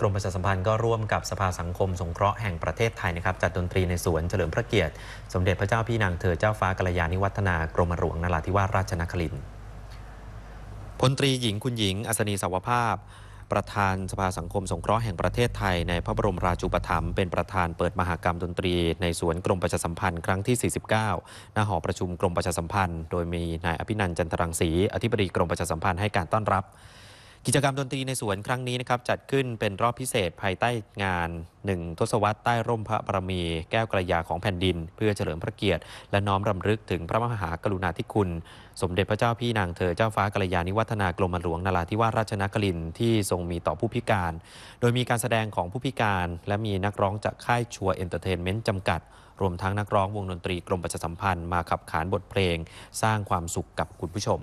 กรมประชาสัมพันธ์ก็ร่วมกับสภาสังคมสงเคราะห์แห่งประเทศไทยนะครับจัดดนตรีในสวนเฉลิมพระเกียรติ สมเด็จพระเจ้าพี่นางเธอเจ้าฟ้ากัลยาณิวัฒนากรมหลวงนราธิวาสราชนครินทร์พลตรีหญิงคุณหญิง อัศนีสาวภาพประธานสภาสังคมสงเคราะห์แห่งประเทศไทยในพระบรมราชูปถัมภ์เป็นประธานเปิดมหากรรมดนตรีในสวนกรมประชาสัมพันธ์ ครั้งที่49หน้าหอประชุมกรมประชาสัมพันธ์ โดยมีนายอภินันจันทรังสีอธิบดีกรมประชาสัมพันธ์ให้การต้อนรับกิจกรรมดนตรีในสวนครั้งนี้นะครับจัดขึ้นเป็นรอบพิเศษภายใต้งานหนึ่งทศวรรษใต้ร่มพระบรมี แก้วกระยาของแผ่นดิน เพื่อเฉลิมพระเกียรติ และน้อมรำลึกถึงพระมหากรุณาธิคุณ สมเด็จพระเจ้าพี่นางเธอเจ้าฟ้ากัลยาณิวัฒนากรมหลวงนาราธิวาสราชนครินที่ทรงมีต่อผู้พิการ โดยมีการแสดงของผู้พิการและมีนักร้องจากค่ายชัวเอนเตอร์เทนเมนต์จำกัดรวมทั้งนักร้องวงดนตรีกรมประชาสัมพันธ์มาขับขานบทเพลง สร้างความสุขกับคุณผู้ชม